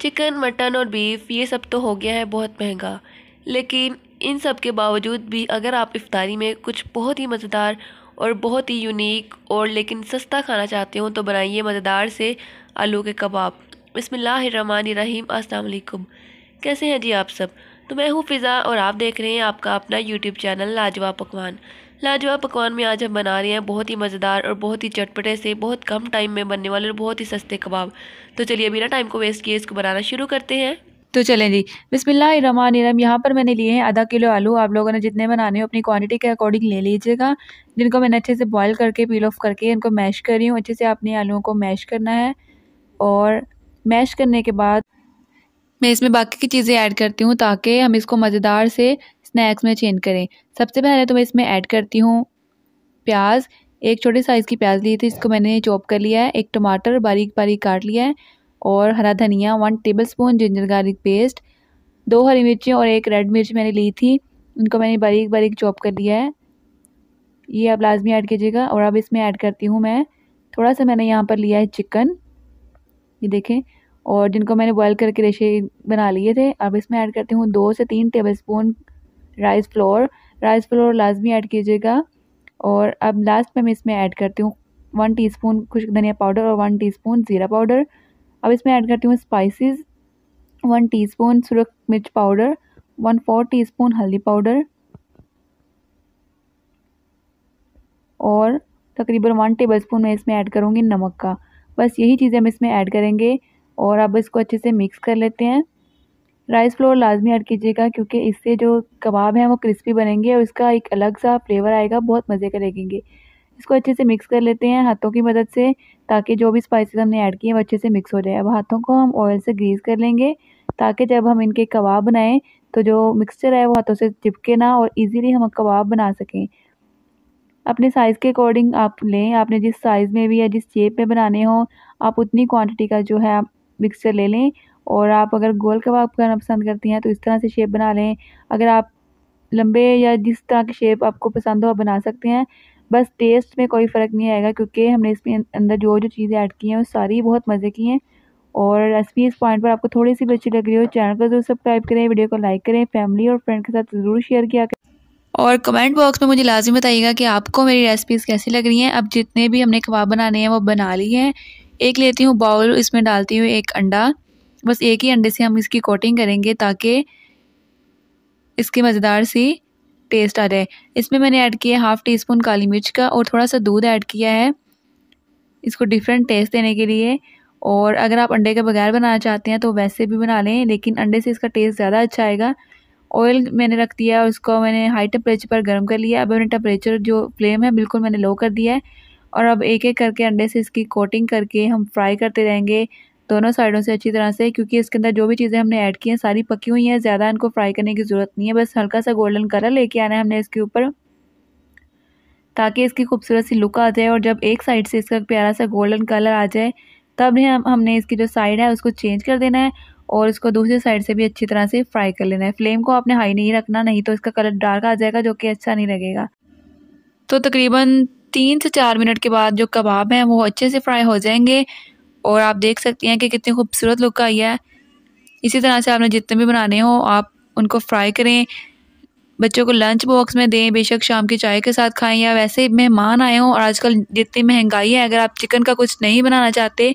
chicken mutton और beef ये सब तो हो गया है बहुत महंगा लेकिन इन सब के बावजूद भी अगर आप इफ्तारी में कुछ बहुत ही मज़ेदार और बहुत ही यूनिक और लेकिन सस्ता खाना चाहते हो तो बनाइए मज़ेदार से आलू के कबाब बसमिल्लर रहीम अस्सलाम वालेकुम कैसे हैं जी आप सब तो मैं हूँ फ़िज़ा और आप देख रहे हैं आपका अपना यूट्यूब चैनल लाजवाब पकवान लाजवा पकवान में आज हम बना रहे हैं बहुत ही मज़ेदार और बहुत ही चटपटे से बहुत कम टाइम में बनने वाले और बहुत ही सस्ते कबाब तो चलिए बिना टाइम को वेस्ट किए इसको बनाना शुरू करते हैं तो चलें जी बिसमिल्लाम यहाँ पर मैंने लिए हैं आधा किलो आलू आप लोगों ने जितने बनाने हो अपनी क्वांटिटी के अकॉर्डिंग ले लीजिएगा जिनको मैंने अच्छे से बॉईल करके पील ऑफ करके इनको मैश कर रही हूँ अच्छे से आपने आलूओं को मैश करना है और मैश करने के बाद मैं इसमें बाकी की चीज़ें ऐड करती हूँ ताकि हम इसको मज़ेदार से स्नैक्स में चेंज करें सबसे पहले तो मैं इसमें ऐड करती हूँ प्याज एक छोटे साइज़ की प्याज ली थी इसको मैंने चॉप कर लिया है एक टमाटर बारीक बारीक काट लिया है और हरा धनिया one tablespoon ginger garlic paste दो हरी मिर्ची और एक रेड मिर्च मैंने ली थी उनको मैंने बारीक बारीक चॉप कर लिया है ये आप लाजमी ऐड कीजिएगा और अब इसमें ऐड करती हूँ मैं थोड़ा सा मैंने यहाँ पर लिया है चिकन ये देखें और जिनको मैंने बॉयल करके रेशे बना लिए थे अब इसमें ऐड करती हूँ दो से तीन tablespoon rice flour rice flour लाजमी ऐड कीजिएगा और अब लास्ट में मैं इसमें ऐड करती हूँ वन टीस्पून खुश्क धनिया पाउडर और वन टीस्पून ज़ीरा पाउडर अब इसमें ऐड करती हूँ स्पाइसेस वन स्पून सुरख मिर्च पाउडर वन फोर स्पून हल्दी पाउडर और तकरीबन वन टेबल स्पून मैं इसमें ऐड करूँगी नमक का बस यही चीज़ें हम इसमें ऐड करेंगे और अब इसको अच्छे से मिक्स कर लेते हैं राइस फ्लोर लाजमी ऐड कीजिएगा क्योंकि इससे जो कबाब हैं वो क्रिस्पी बनेंगे और इसका एक अलग सा फ्लेवर आएगा बहुत मज़े का लगेंगे इसको अच्छे से मिक्स कर लेते हैं हाथों की मदद से ताकि जो भी स्पाइसेस हमने ऐड किए हैं वो अच्छे से मिक्स हो जाए अब हाथों को हम ऑयल से ग्रीस कर लेंगे ताकि जब हम इनके कबाब बनाएं तो जो मिक्सचर है वो हाथों से चिपके ना और इजीली हम कबाब बना सकें अपने साइज़ के अकॉर्डिंग आप लें आपने जिस साइज़ में भी या जिस शेप में बनाने हो आप उतनी क्वांटिटी का जो है मिक्सचर ले लें और आप अगर गोल कबाब करना पसंद करती हैं तो इस तरह से शेप बना लें अगर आप लंबे या जिस तरह की शेप आपको पसंद हो आप बना सकते हैं बस टेस्ट में कोई फ़र्क नहीं आएगा क्योंकि हमने इसमें अं-, अंदर जो जो चीज़ें ऐड की हैं वो सारी बहुत मज़े की हैं और रेसिपी इस पॉइंट पर आपको थोड़ी सी भी अच्छी लग रही हो चैनल को जरूर सब्सक्राइब करें वीडियो को लाइक करें फैमिली और फ्रेंड के साथ ज़रूर शेयर किया करें और कमेंट बॉक्स में मुझे लाजमी बताइएगा कि आपको मेरी रेसिपीज़ कैसी लग रही हैं अब जितने भी हमने कबाब बनाने हैं वो बना लिए हैं एक लेती हूँ बाउल इसमें डालती हूँ एक अंडा बस एक ही अंडे से हम इसकी कोटिंग करेंगे ताकि इसकी मज़ेदार सी टेस्ट आ जाए इसमें मैंने ऐड किया हाफ़ टी स्पून काली मिर्च का और थोड़ा सा दूध ऐड किया है इसको डिफरेंट टेस्ट देने के लिए और अगर आप अंडे के बगैर बनाना चाहते हैं तो वैसे भी बना लें लेकिन अंडे से इसका टेस्ट ज़्यादा अच्छा आएगा ऑयल मैंने रख दिया और उसको मैंने हाई टेम्परेचर पर गर्म कर लिया अब मैंने टेम्परेचर जो फ्लेम है बिल्कुल मैंने लो कर दिया है और अब एक एक करके अंडे से इसकी कोटिंग करके हम फ्राई करते रहेंगे दोनों साइडों से अच्छी तरह से क्योंकि इसके अंदर जो भी चीज़ें हमने ऐड की हैं सारी पकी हुई हैं ज़्यादा इनको फ्राई करने की ज़रूरत नहीं है बस हल्का सा गोल्डन कलर लेके आना है हमने इसके ऊपर ताकि इसकी खूबसूरत सी लुक आ जाए और जब एक साइड से इसका प्यारा सा गोल्डन कलर आ जाए तब हम हमने इसकी जो साइड है उसको चेंज कर देना है और इसको दूसरी साइड से भी अच्छी तरह से फ्राई कर लेना है फ्लेम को आपने हाई नहीं रखना नहीं तो इसका कलर डार्क आ जाएगा जो कि अच्छा नहीं लगेगा तो तकरीबन तीन से चार मिनट के बाद जो कबाब हैं वो अच्छे से फ्राई हो जाएंगे और आप देख सकती हैं कि कितनी खूबसूरत लुक आई है इसी तरह से आपने जितने भी बनाने हो आप उनको फ्राई करें बच्चों को लंच बॉक्स में दें बेशक शाम की चाय के साथ खाएं या वैसे मेहमान आए हों और आजकल जितनी महंगाई है अगर आप चिकन का कुछ नहीं बनाना चाहते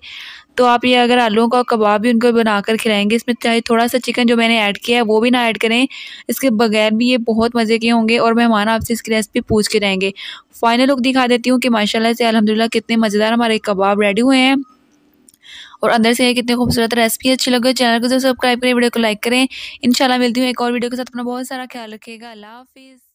तो आप ये अगर आलूओं का कबाब भी उनको बनाकर खिलाएंगे इसमें चाहे थोड़ा सा चिकन जो मैंने ऐड किया है वो भी ना ऐड करें इसके बगैर भी ये बहुत मज़े के होंगे और मेहमान आपसे इसकी रेसिपी पूछ के रहेंगे फाइनल लुक दिखा देती हूँ कि माशाल्लाह से अलहमदिल्ला कितने मज़ेदार हमारे कबाब रेडी हुए हैं और अंदर से कितनी खूबसूरत रेसिपी अच्छी लगे चैनल को सब्सक्राइब करें वीडियो को लाइक करें इंशाल्लाह मिलती हूँ एक और वीडियो के साथ अपना बहुत सारा ख्याल रखिएगा अल्लाह हाफिज़